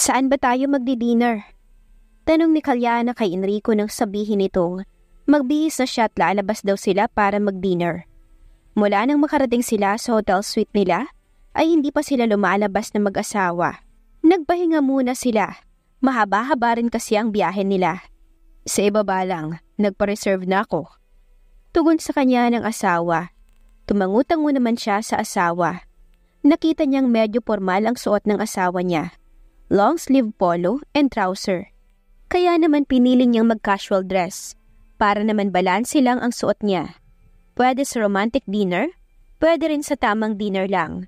Saan ba tayo magdi-dinner? Tanong ni Kalyana kay Enrico nang sabihin itong magbihis na siya at lalabas daw sila para mag-dinner. Mula nang makarating sila sa hotel suite nila, ay hindi pa sila lumalabas na mag-asawa. Nagpahinga muna sila. Mahaba-haba rin kasi ang biyahe nila. Sa ibaba lang, nagpa-reserve na ako. Tugon sa kanya ng asawa. Tumangutango naman siya sa asawa. Nakita niyang medyo formal ang suot ng asawa niya long sleeve polo, and trouser. Kaya naman pinili niyang mag-casual dress para naman balanse lang ang suot niya. Pwede sa romantic dinner, pwede rin sa tamang dinner lang.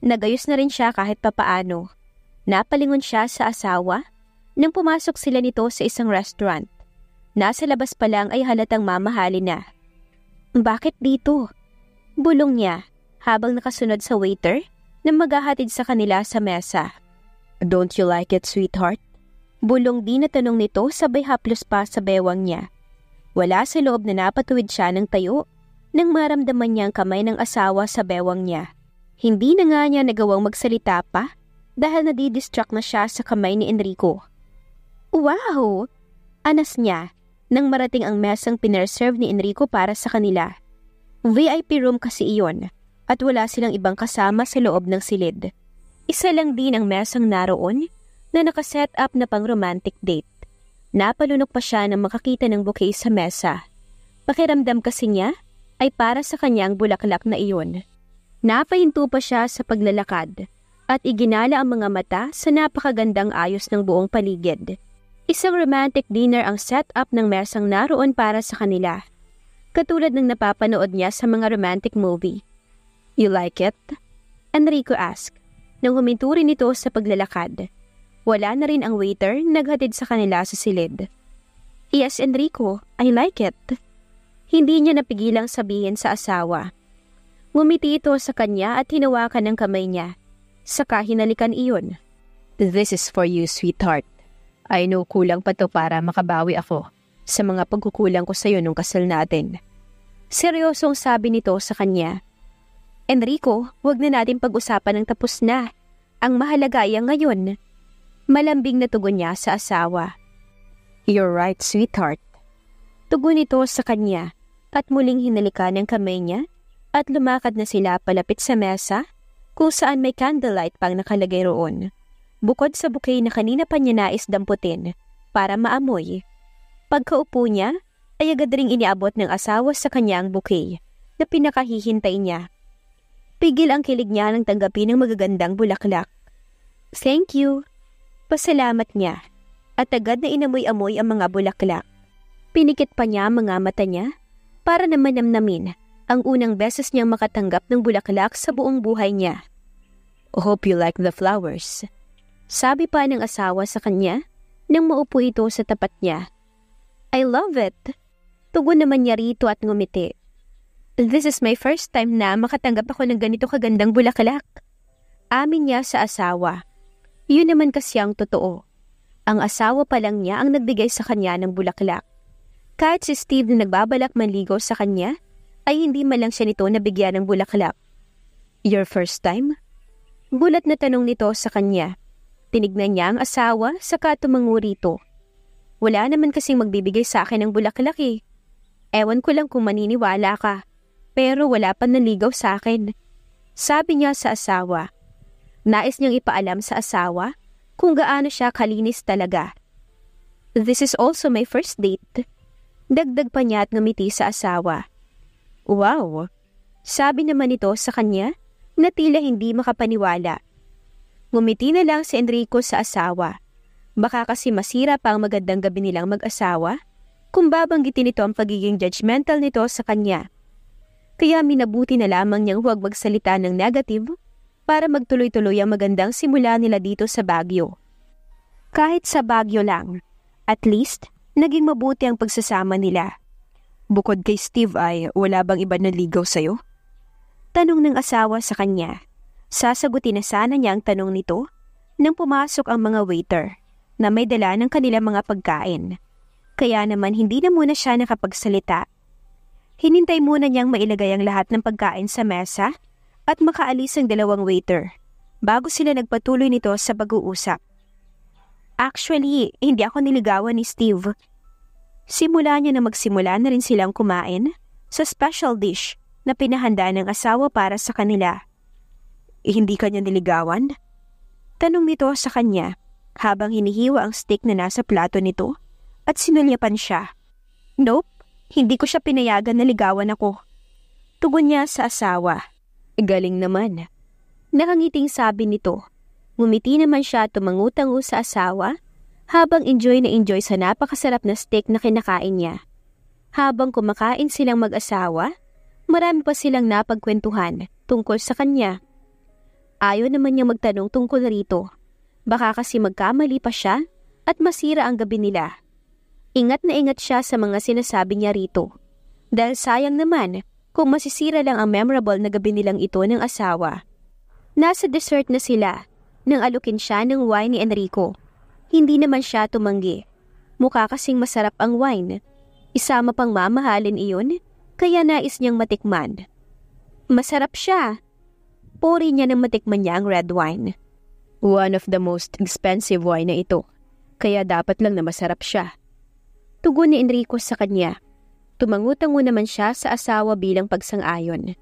Nagayos na rin siya kahit papaano. Napalingon siya sa asawa nang pumasok sila nito sa isang restaurant. Nasa labas pa lang ay halatang mamahali na. Bakit dito? Bulong niya habang nakasunod sa waiter na maghahatid sa kanila sa mesa. Don't you like it, sweetheart? Bulong din na tanong nito sabay haplos pa sa bewang niya. Wala sa loob na napatuwid siya ng tayo nang maramdaman niya ang kamay ng asawa sa bewang niya. Hindi na nga niya nagawang magsalita pa dahil nadidistract na siya sa kamay ni Enrico. Wow! Anas niya nang marating ang mesang pinerserve ni Enrico para sa kanila. VIP room kasi iyon at wala silang ibang kasama sa loob ng silid. Isa lang din ang mesang naroon na nakaset up na pang romantic date. Napalunok pa siya nang makakita ng bouquet sa mesa. Pakiramdam kasi niya ay para sa kanya ang bulaklak na iyon. Napahinto pa siya sa paglalakad at iginala ang mga mata sa napakagandang ayos ng buong paligid. Isang romantic dinner ang set up ng mesang naroon para sa kanila. Katulad ng napapanood niya sa mga romantic movie. You like it? Enrico asked nang huminto rin ito sa paglalakad. Wala na rin ang waiter naghatid sa kanila sa silid. Yes, Enrico, I like it. Hindi niya napigilang sabihin sa asawa. Ngumiti ito sa kanya at hinawakan ng kamay niya. Saka hinalikan iyon. This is for you, sweetheart. I know kulang pa to para makabawi ako sa mga pagkukulang ko sa iyo nung kasal natin. Seryosong sabi nito sa kanya Enrico, wag na natin pag-usapan ng tapos na. Ang mahalaga ay ngayon. Malambing na tugon niya sa asawa. You're right, sweetheart. Tugon ito sa kanya at muling hinalikan ng kamay niya at lumakad na sila palapit sa mesa kung saan may candlelight pang nakalagay roon. Bukod sa bouquet na kanina pa niya nais damputin para maamoy. Pagkaupo niya, ay agad ring iniabot ng asawa sa kanya ang bouquet na pinakahihintay niya Pigil ang kilig niya nang tanggapin ng magagandang bulaklak. Thank you. Pasalamat niya. At agad na inamoy-amoy ang mga bulaklak. Pinikit pa niya ang mga mata niya para na namnamin ang unang beses niyang makatanggap ng bulaklak sa buong buhay niya. Hope you like the flowers. Sabi pa ng asawa sa kanya nang maupo ito sa tapat niya. I love it. Tugon naman niya rito at ngumiti. This is my first time na makatanggap ako ng ganito kagandang bulaklak. Amin niya sa asawa. Yun naman kasi ang totoo. Ang asawa pa lang niya ang nagbigay sa kanya ng bulaklak. Kahit si Steve na nagbabalak manligo sa kanya, ay hindi man lang siya nito nabigyan ng bulaklak. Your first time? Gulat na tanong nito sa kanya. Tinignan niya ang asawa saka tumango rito. Wala naman kasing magbibigay sa akin ng bulaklak eh. Ewan ko lang kung maniniwala ka pero wala pa naligaw sa akin. Sabi niya sa asawa. Nais niyang ipaalam sa asawa kung gaano siya kalinis talaga. This is also my first date. Dagdag pa niya at ngumiti sa asawa. Wow! Sabi naman ito sa kanya na tila hindi makapaniwala. Ngumiti na lang si Enrico sa asawa. Baka kasi masira pa ang magandang gabi nilang mag-asawa kung babanggitin ito ang pagiging judgmental nito sa kanya. Kaya minabuti na lamang niyang huwag magsalita ng negative para magtuloy-tuloy ang magandang simula nila dito sa Baguio. Kahit sa Baguio lang, at least, naging mabuti ang pagsasama nila. Bukod kay Steve ay wala bang iba na ligaw sa'yo? Tanong ng asawa sa kanya. Sasagutin na sana niya ang tanong nito nang pumasok ang mga waiter na may dala ng kanilang mga pagkain. Kaya naman hindi na muna siya nakapagsalita Hinintay muna niyang mailagay ang lahat ng pagkain sa mesa at makaalis ang dalawang waiter bago sila nagpatuloy nito sa pag-uusap. Actually, hindi ako niligawan ni Steve. Simula niya na magsimula na rin silang kumain sa special dish na pinahanda ng asawa para sa kanila. Eh, hindi kanya niligawan? Tanong nito sa kanya habang hinihiwa ang steak na nasa plato nito at sinulyapan siya. Nope, hindi ko siya pinayagan na ligawan ako. Tugon niya sa asawa. Galing naman. Nakangiting sabi nito. Ngumiti naman siya tumangutang sa asawa habang enjoy na enjoy sa napakasarap na steak na kinakain niya. Habang kumakain silang mag-asawa, marami pa silang napagkwentuhan tungkol sa kanya. Ayaw naman niya magtanong tungkol rito. Baka kasi magkamali pa siya at masira ang gabi nila. Ingat na ingat siya sa mga sinasabi niya rito. Dahil sayang naman kung masisira lang ang memorable na gabi nilang ito ng asawa. Nasa dessert na sila nang alukin siya ng wine ni Enrico. Hindi naman siya tumanggi. Mukha kasing masarap ang wine. Isama pang mamahalin iyon, kaya nais niyang matikman. Masarap siya. Puri niya nang matikman niya ang red wine. One of the most expensive wine na ito, kaya dapat lang na masarap siya. Tugon ni Enrico sa kanya. Tumangutango naman siya sa asawa bilang pagsang-ayon.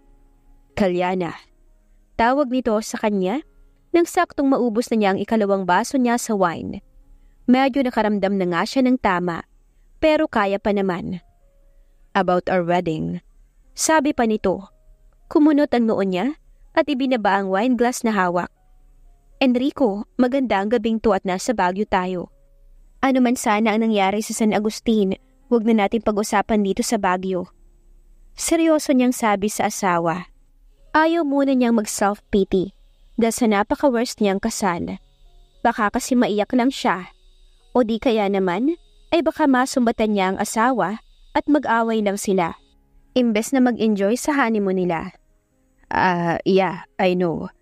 Kalyana. Tawag nito sa kanya nang saktong maubos na niya ang ikalawang baso niya sa wine. Medyo nakaramdam na nga siya ng tama, pero kaya pa naman. About our wedding. Sabi pa nito, kumunot ang noon niya at ibinaba ang wine glass na hawak. Enrico, maganda ang gabing to at nasa Baguio tayo. Ano man sana ang nangyari sa San Agustin, huwag na natin pag-usapan dito sa Baguio. Seryoso niyang sabi sa asawa. Ayaw muna niyang mag-self-pity dahil sa napaka-worst niyang kasal. Baka kasi maiyak lang siya. O di kaya naman, ay baka masumbatan niya ang asawa at mag-away lang sila. Imbes na mag-enjoy sa honeymoon nila. Ah, uh, yeah, I know.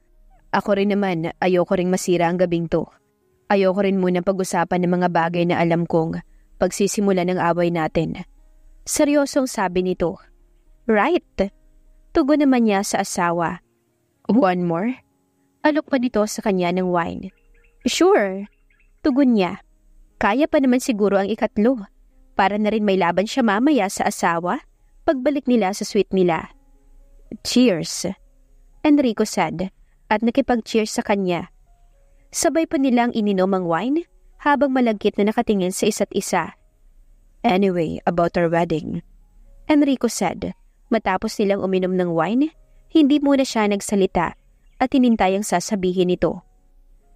Ako rin naman, ayoko ring masira ang gabing to. Ayoko rin muna pag-usapan ng mga bagay na alam kong pagsisimula ng away natin. Seryosong sabi nito. Right. Tugo naman niya sa asawa. One more? Alok pa nito sa kanya ng wine. Sure. Tugon niya. Kaya pa naman siguro ang ikatlo. Para na rin may laban siya mamaya sa asawa pagbalik nila sa suite nila. Cheers. Enrico said at nakipag-cheers sa kanya Sabay pa nilang ininom ang wine habang malagkit na nakatingin sa isa't isa. Anyway, about our wedding. Enrico said, matapos nilang uminom ng wine, hindi muna siya nagsalita at tinintay ang sasabihin nito.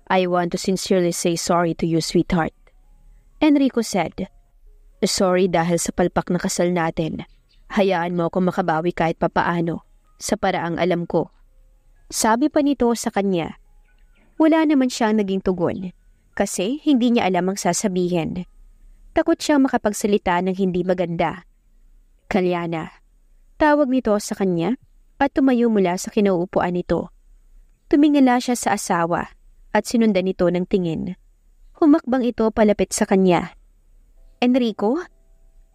I want to sincerely say sorry to you, sweetheart. Enrico said, Sorry dahil sa palpak na kasal natin. Hayaan mo ako makabawi kahit papaano, sa paraang alam ko. Sabi pa nito sa kanya wala naman siyang naging tugon kasi hindi niya alam ang sasabihin. Takot siyang makapagsalita ng hindi maganda. Kalyana. Tawag nito sa kanya at tumayo mula sa kinauupuan nito. Tumingala siya sa asawa at sinundan nito ng tingin. Humakbang ito palapit sa kanya. Enrico?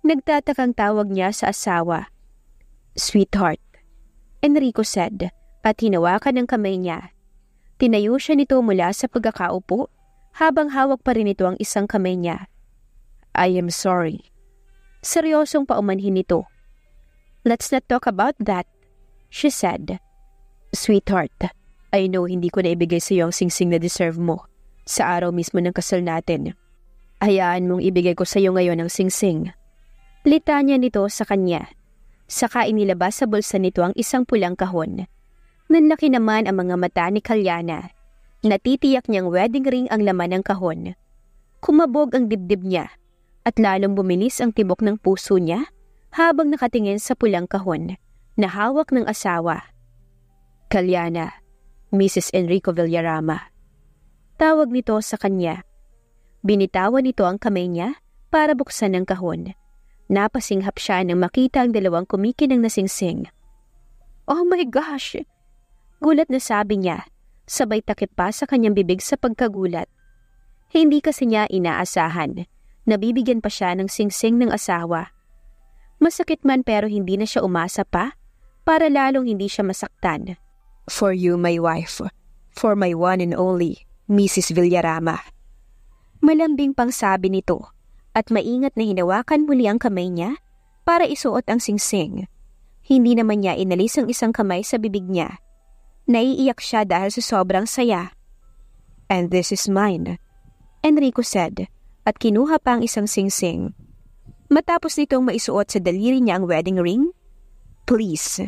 Nagtatakang tawag niya sa asawa. Sweetheart. Enrico said at hinawakan ng kamay niya Tinayo siya nito mula sa pagkakaupo habang hawak pa rin ito ang isang kamay niya. I am sorry. Seryosong paumanhin nito. Let's not talk about that, she said. Sweetheart, I know hindi ko na ibigay sa iyo ang singsing na deserve mo sa araw mismo ng kasal natin. Hayaan mong ibigay ko sa iyo ngayon ang singsing. Litanya nito sa kanya. Saka inilabas sa bulsa nito ang isang pulang kahon Nanlaki naman ang mga mata ni Kalyana. Natitiyak niyang wedding ring ang laman ng kahon. Kumabog ang dibdib niya at lalong bumilis ang tibok ng puso niya habang nakatingin sa pulang kahon na hawak ng asawa. Kalyana, Mrs. Enrico Villarama. Tawag nito sa kanya. Binitawan nito ang kamay niya para buksan ang kahon. Napasinghap siya nang makita ang dalawang kumikinang nasingsing. Oh my gosh! Gulat na sabi niya, sabay takip pa sa kanyang bibig sa pagkagulat. Hindi kasi niya inaasahan. Nabibigyan pa siya ng singsing ng asawa. Masakit man pero hindi na siya umasa pa para lalong hindi siya masaktan. For you, my wife. For my one and only, Mrs. Villarama. Malambing pang sabi nito at maingat na hinawakan muli ang kamay niya para isuot ang singsing. Hindi naman niya inalis ang isang kamay sa bibig niya Naiiyak siya dahil sa sobrang saya. And this is mine, Enrico said, at kinuha pa ang isang singsing. Matapos nitong maisuot sa daliri niya ang wedding ring, Please,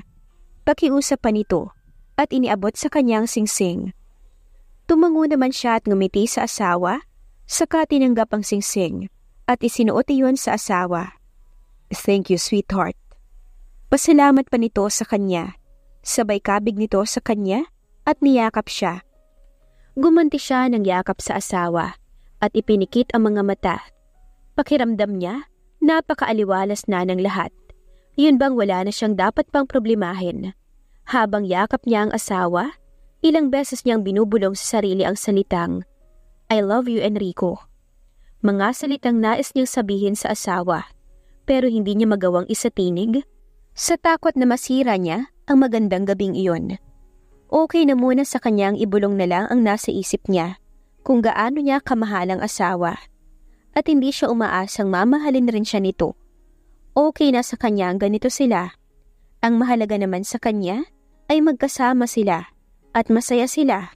pakiusap pa nito at iniabot sa kanyang singsing. Tumango naman siya at ngumiti sa asawa, saka tinanggap ang singsing at isinuot iyon sa asawa. Thank you, sweetheart. Pasalamat pa nito sa kanya Sabay kabig nito sa kanya at niyakap siya. Gumanti siya ng yakap sa asawa at ipinikit ang mga mata. Pakiramdam niya, napakaaliwalas na ng lahat. Yun bang wala na siyang dapat pang problemahin? Habang yakap niya ang asawa, ilang beses niyang binubulong sa sarili ang salitang, I love you Enrico. Mga salitang nais niyang sabihin sa asawa, pero hindi niya magawang isatinig. Sa takot na masira niya, ang magandang gabing iyon. Okay na muna sa kanyang ibulong na lang ang nasa isip niya kung gaano niya kamahalang asawa at hindi siya umaasang mamahalin rin siya nito. Okay na sa kanya ang ganito sila. Ang mahalaga naman sa kanya ay magkasama sila at masaya sila.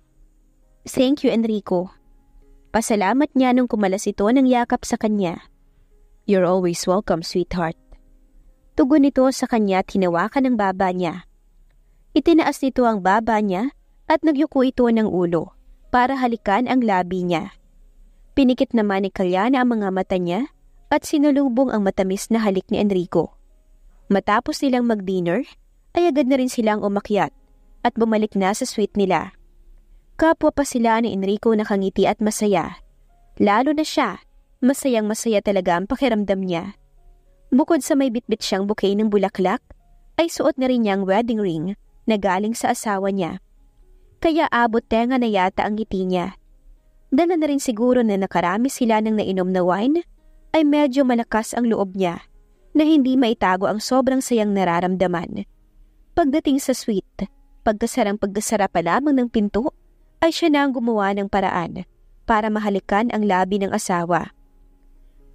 Thank you, Enrico. Pasalamat niya nung kumalas ito ng yakap sa kanya. You're always welcome, sweetheart. Tugon ito sa kanya at hinawakan ng baba niya. Itinaas nito ang baba niya at nagyuko ito ng ulo para halikan ang labi niya. Pinikit naman ni Kalyana ang mga mata niya at sinulubong ang matamis na halik ni Enrico. Matapos nilang mag-dinner, ay agad na rin silang umakyat at bumalik na sa suite nila. Kapwa pa sila ni Enrico nakangiti at masaya. Lalo na siya, masayang masaya talaga ang pakiramdam niya. Bukod sa may bitbit siyang bouquet ng bulaklak, ay suot na rin niyang wedding ring na galing sa asawa niya. Kaya abot tenga na yata ang ngiti niya. Dala na rin siguro na nakarami sila ng nainom na wine, ay medyo malakas ang loob niya na hindi maitago ang sobrang sayang nararamdaman. Pagdating sa suite, pagkasarang pagkasara pa lamang ng pinto, ay siya na ang gumawa ng paraan para mahalikan ang labi ng asawa.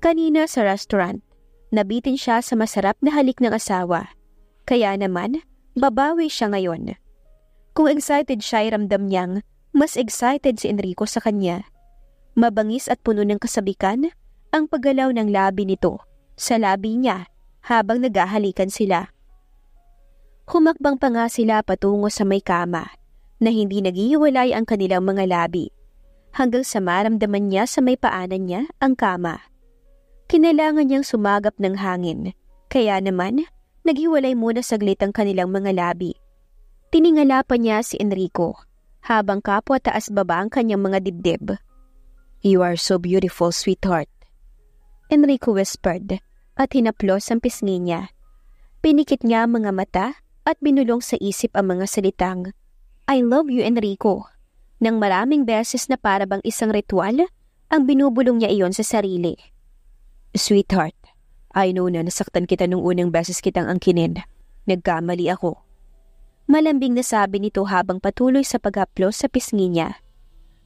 Kanina sa restaurant, nabitin siya sa masarap na halik ng asawa. Kaya naman, Babawi siya ngayon. Kung excited siya ay ramdam niyang, mas excited si Enrico sa kanya. Mabangis at puno ng kasabikan ang paggalaw ng labi nito sa labi niya habang nagahalikan sila. Humakbang pa nga sila patungo sa may kama na hindi nagiiwalay ang kanilang mga labi hanggang sa maramdaman niya sa may paanan niya ang kama. Kinailangan niyang sumagap ng hangin, kaya naman Naghiwalay muna saglit ang kanilang mga labi. Tiningala pa niya si Enrico habang kapwa taas baba ang kanyang mga dibdib. You are so beautiful, sweetheart. Enrico whispered at hinaplos ang pisngi niya. Pinikit niya ang mga mata at binulong sa isip ang mga salitang, I love you, Enrico. Nang maraming beses na para bang isang ritual, ang binubulong niya iyon sa sarili. Sweetheart, I know na nasaktan kita nung unang beses kitang angkinin. Nagkamali ako. Malambing na sabi nito habang patuloy sa paghaplos sa pisngi niya.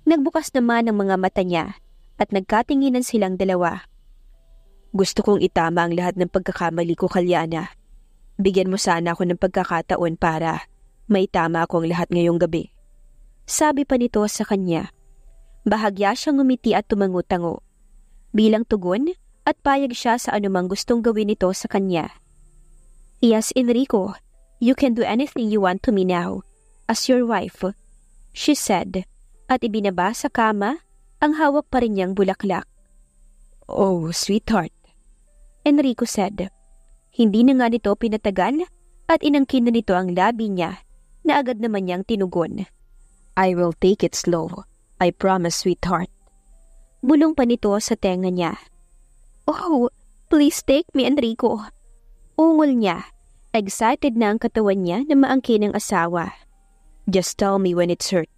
Nagbukas naman ang mga mata niya at nagkatinginan silang dalawa. Gusto kong itama ang lahat ng pagkakamali ko, Kalyana. Bigyan mo sana ako ng pagkakataon para maitama ko ang lahat ngayong gabi. Sabi pa nito sa kanya. Bahagya siyang umiti at tumangutango. Bilang tugon, at payag siya sa anumang gustong gawin nito sa kanya. Yes, Enrico, you can do anything you want to me now, as your wife, she said, at ibinaba sa kama ang hawak pa rin niyang bulaklak. Oh, sweetheart, Enrico said. Hindi na nga nito pinatagan at inangkin na nito ang labi niya na agad naman niyang tinugon. I will take it slow. I promise, sweetheart. Bulong pa nito sa tenga niya. Oh, please take me, Enrico. Ungol niya. Excited na ang katawan niya na maangkin ang asawa. Just tell me when it's hurt.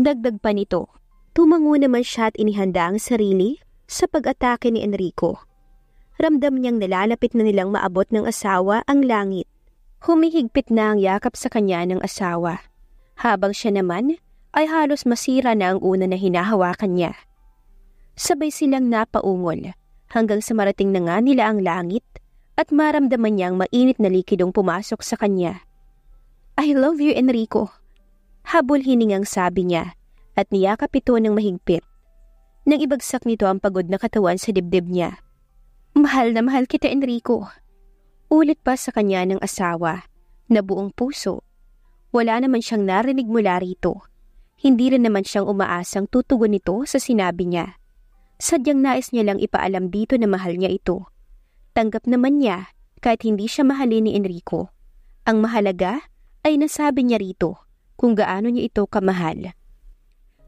Dagdag pa nito. Tumango naman siya at inihanda ang sarili sa pag-atake ni Enrico. Ramdam niyang nalalapit na nilang maabot ng asawa ang langit. Humihigpit na ang yakap sa kanya ng asawa. Habang siya naman ay halos masira na ang una na hinahawakan niya. Sabay silang napaungol hanggang sa marating na nga nila ang langit at maramdaman niyang mainit na likidong pumasok sa kanya. I love you, Enrico. Habol hiningang sabi niya at niyakap ito ng mahigpit. Nang ibagsak nito ang pagod na katawan sa dibdib niya. Mahal na mahal kita, Enrico. Ulit pa sa kanya ng asawa na buong puso. Wala naman siyang narinig mula rito. Hindi rin naman siyang umaasang tutugon nito sa sinabi niya. Sadyang nais niya lang ipaalam dito na mahal niya ito. Tanggap naman niya kahit hindi siya mahalin ni Enrico. Ang mahalaga ay nasabi niya rito kung gaano niya ito kamahal.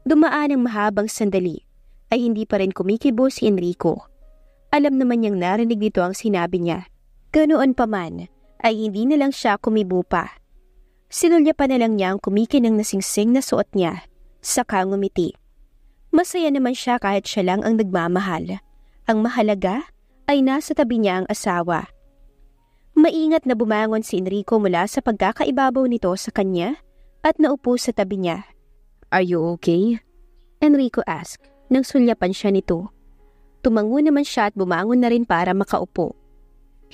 Dumaan ang mahabang sandali ay hindi pa rin kumikibo si Enrico. Alam naman niyang narinig nito ang sinabi niya. Ganoon pa man ay hindi na lang siya kumibo pa. Sinulya pa na lang niya ang ng nasingsing na suot niya, saka ngumiti. Masaya naman siya kahit siya lang ang nagmamahal. Ang mahalaga ay nasa tabi niya ang asawa. Maingat na bumangon si Enrico mula sa pagkakaibabaw nito sa kanya at naupo sa tabi niya. Are you okay? Enrico asked nang sulyapan siya nito. Tumango naman siya at bumangon na rin para makaupo.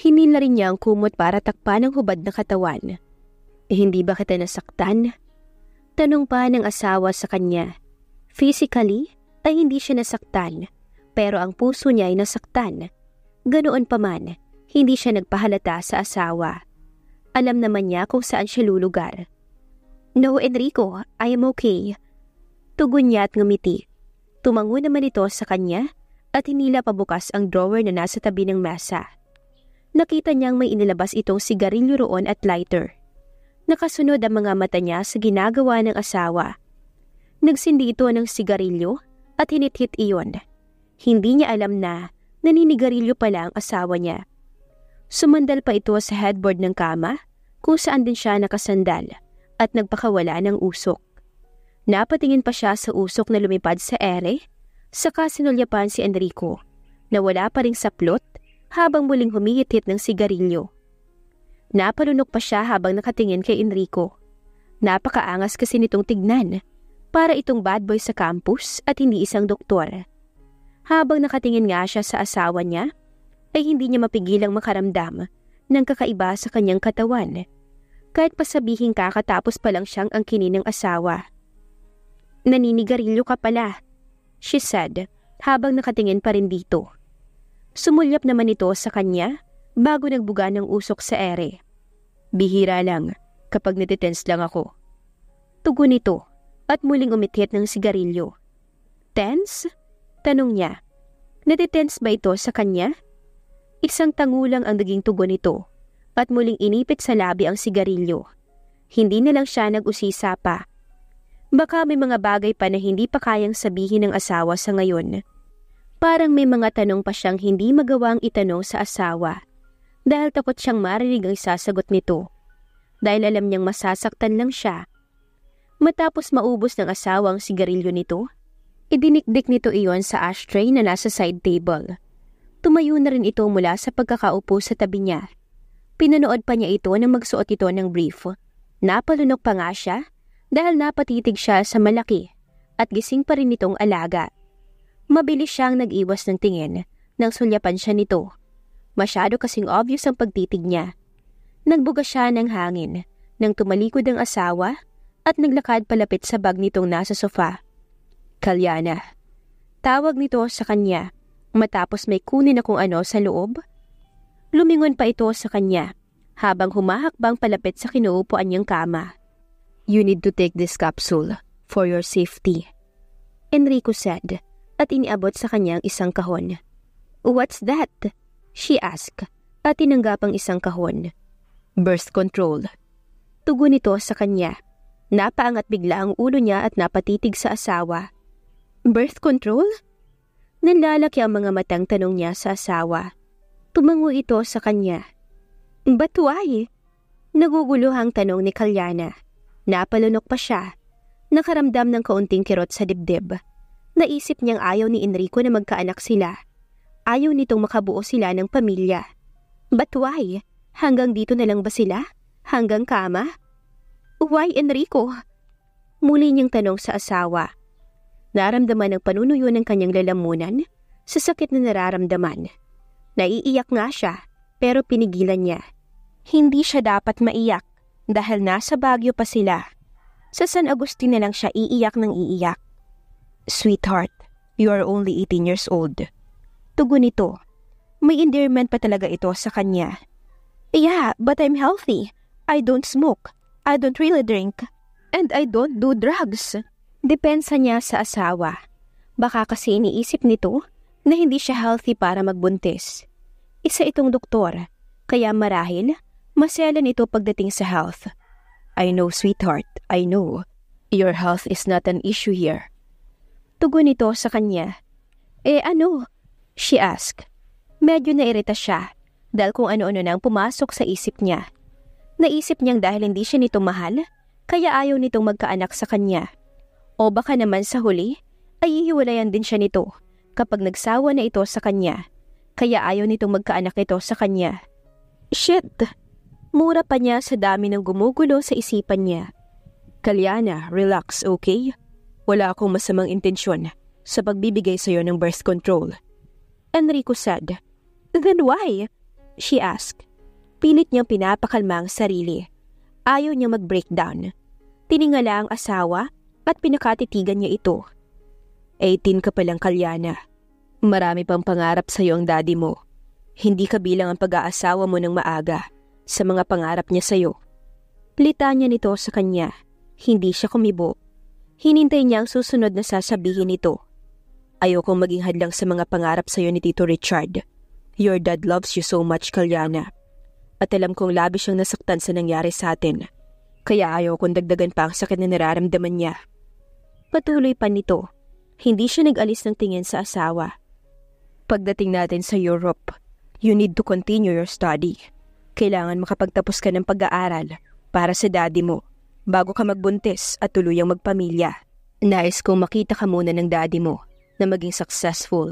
Hinila rin niya ang kumot para takpan ang hubad na katawan. Eh, hindi ba kita nasaktan? Tanong pa ng asawa sa kanya. Physically, ay hindi siya nasaktan, pero ang puso niya ay nasaktan. Ganoon pa man, hindi siya nagpahalata sa asawa. Alam naman niya kung saan siya lulugar. No, Enrico, I am okay. Tugon niya at ngumiti. Tumango naman ito sa kanya at hinila pabukas ang drawer na nasa tabi ng mesa. Nakita niyang may inilabas itong sigarilyo roon at lighter. Nakasunod ang mga mata niya sa ginagawa ng asawa Nagsindi ito ng sigarilyo at hinithit iyon. Hindi niya alam na naninigarilyo pala ang asawa niya. Sumandal pa ito sa headboard ng kama kung saan din siya nakasandal at nagpakawala ng usok. Napatingin pa siya sa usok na lumipad sa ere, saka sinulyapan si Enrico na wala pa ring saplot habang muling humihitit ng sigarilyo. Napalunok pa siya habang nakatingin kay Enrico. Napakaangas kasi nitong tignan para itong bad boy sa campus at hindi isang doktor. Habang nakatingin nga siya sa asawa niya, ay hindi niya mapigilang makaramdam ng kakaiba sa kanyang katawan. Kahit pasabihin kakatapos pa lang siyang ang kininang asawa. Naninigarilyo ka pala, she said habang nakatingin pa rin dito. Sumulyap naman ito sa kanya bago nagbuga ng usok sa ere. Bihira lang kapag natitense lang ako. Tugon ito at muling umithit ng sigarilyo. Tense? Tanong niya. Natitense ba ito sa kanya? Isang tangulang ang naging tugon nito at muling inipit sa labi ang sigarilyo. Hindi na lang siya nag-usisa pa. Baka may mga bagay pa na hindi pa kayang sabihin ng asawa sa ngayon. Parang may mga tanong pa siyang hindi magawang itanong sa asawa dahil takot siyang marinig ang sasagot nito. Dahil alam niyang masasaktan lang siya Matapos maubos ng asawang sigarilyo nito, idinikdik nito iyon sa ashtray na nasa side table. Tumayo na rin ito mula sa pagkakaupo sa tabi niya. Pinanood pa niya ito nang magsuot ito ng brief. Napalunok pa nga siya dahil napatitig siya sa malaki at gising pa rin itong alaga. Mabilis siyang nag-iwas ng tingin nang sulyapan siya nito. Masyado kasing obvious ang pagtitig niya. Nagbuga siya ng hangin nang tumalikod ang asawa at naglakad palapit sa bag nitong nasa sofa. Kalyana. Tawag nito sa kanya matapos may kunin na kung ano sa loob. Lumingon pa ito sa kanya habang humahakbang palapit sa kinuupuan niyang kama. You need to take this capsule for your safety. Enrico said at iniabot sa kanyang isang kahon. What's that? She asked at tinanggap ang isang kahon. Birth control. Tugon nito sa kanya Napaangat bigla ang ulo niya at napatitig sa asawa. Birth control? Nanlalaki ang mga matang tanong niya sa asawa. Tumango ito sa kanya. But why? Naguguluhang tanong ni Kalyana. Napalunok pa siya. Nakaramdam ng kaunting kirot sa dibdib. Naisip niyang ayaw ni Enrico na magkaanak sila. Ayaw nitong makabuo sila ng pamilya. But why? Hanggang dito na lang ba sila? Hanggang kama? Why Enrico? Muli niyang tanong sa asawa. Naramdaman ang panunuyo ng kanyang lalamunan sa sakit na nararamdaman. Naiiyak nga siya pero pinigilan niya. Hindi siya dapat maiyak dahil nasa Baguio pa sila. Sa San Agustin na lang siya iiyak ng iiyak. Sweetheart, you are only 18 years old. Tugon nito. May endearment pa talaga ito sa kanya. Yeah, but I'm healthy. I don't smoke. I don't really drink. And I don't do drugs. Depensa niya sa asawa. Baka kasi iniisip nito na hindi siya healthy para magbuntis. Isa itong doktor, kaya marahil masela nito pagdating sa health. I know, sweetheart, I know. Your health is not an issue here. Tugon nito sa kanya. Eh ano? She asked. Medyo nairita siya dahil kung ano-ano nang pumasok sa isip niya. Naisip niyang dahil hindi siya nito mahal, kaya ayaw nitong magkaanak sa kanya. O baka naman sa huli, ay ihiwalayan din siya nito kapag nagsawa na ito sa kanya. Kaya ayaw nitong magkaanak ito sa kanya. Shit! Mura pa niya sa dami ng gumugulo sa isipan niya. Kalyana, relax, okay? Wala akong masamang intensyon sa pagbibigay sa'yo ng birth control. Enrico said. Then why? She asked pinit niyang pinapakalma ang sarili. Ayaw niya mag-breakdown. Tiningala ang asawa at pinakatitigan niya ito. 18 ka palang kalyana. Marami pang pangarap sa iyo ang daddy mo. Hindi kabilang ang pag-aasawa mo ng maaga sa mga pangarap niya sa iyo. sa'yo. niya nito sa kanya. Hindi siya kumibo. Hinintay niya ang susunod na sasabihin nito. Ayokong maging hadlang sa mga pangarap sa iyo ni Tito Richard. Your dad loves you so much, Kalyana at alam kong labis siyang nasaktan sa nangyari sa atin. Kaya ayaw kong dagdagan pa ang sakit na nararamdaman niya. Patuloy pa nito, hindi siya nag-alis ng tingin sa asawa. Pagdating natin sa Europe, you need to continue your study. Kailangan makapagtapos ka ng pag-aaral para sa daddy mo bago ka magbuntis at tuluyang magpamilya. Nais kong makita ka muna ng daddy mo na maging successful.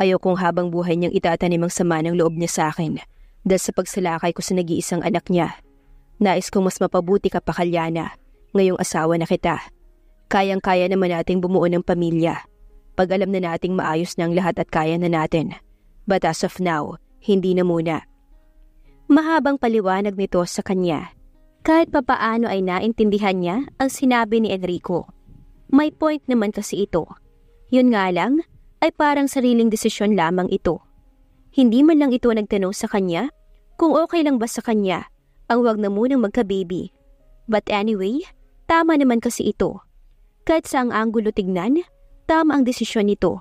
Ayaw kong habang buhay niyang itatanim ang sama ng loob niya sa akin dahil sa pagsalakay ko sa nag-iisang anak niya, nais kong mas mapabuti ka pa Kalyana, ngayong asawa na kita. Kayang-kaya naman nating bumuo ng pamilya. Pag alam na nating maayos na ang lahat at kaya na natin. But as of now, hindi na muna. Mahabang paliwanag nito sa kanya. Kahit papaano ay naintindihan niya ang sinabi ni Enrico. May point naman kasi ito. Yun nga lang, ay parang sariling desisyon lamang ito. Hindi man lang ito nagtanong sa kanya kung okay lang ba sa kanya ang wag na munang magka-baby. But anyway, tama naman kasi ito. Kahit sa ang angulo tignan, tama ang desisyon nito.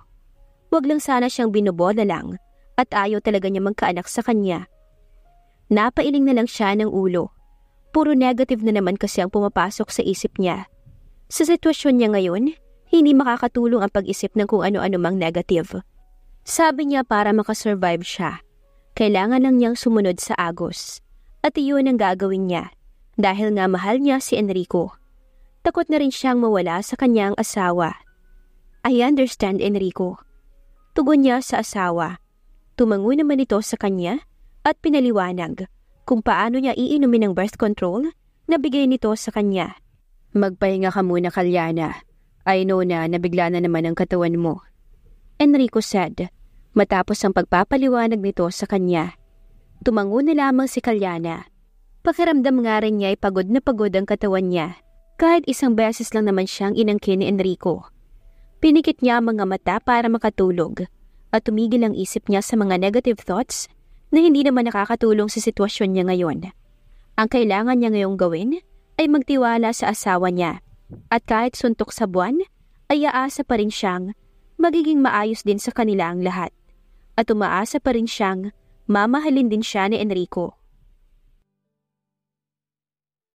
Wag lang sana siyang binobola lang at ayaw talaga niya magkaanak sa kanya. Napailing na lang siya ng ulo. Puro negative na naman kasi ang pumapasok sa isip niya. Sa sitwasyon niya ngayon, hindi makakatulong ang pag-isip ng kung ano-ano mang negative. Sabi niya para makasurvive siya kailangan lang niyang sumunod sa Agos. At iyon ang gagawin niya dahil nga mahal niya si Enrico. Takot na rin siyang mawala sa kanyang asawa. I understand, Enrico. Tugon niya sa asawa. Tumango naman ito sa kanya at pinaliwanag kung paano niya iinumin ang birth control na bigay nito sa kanya. Magpahinga ka muna, Kalyana. I know na nabigla na naman ang katawan mo. Enrico said Matapos ang pagpapaliwanag nito sa kanya, tumango na lamang si Kalyana. Pakiramdam nga rin niya ay pagod na pagod ang katawan niya. Kahit isang beses lang naman siyang inangkin ni Enrico. Pinikit niya ang mga mata para makatulog at tumigil ang isip niya sa mga negative thoughts na hindi naman nakakatulong sa sitwasyon niya ngayon. Ang kailangan niya ngayong gawin ay magtiwala sa asawa niya at kahit suntok sa buwan, ay aasa pa rin siyang magiging maayos din sa kanila ang lahat at umaasa pa rin siyang mamahalin din siya ni Enrico.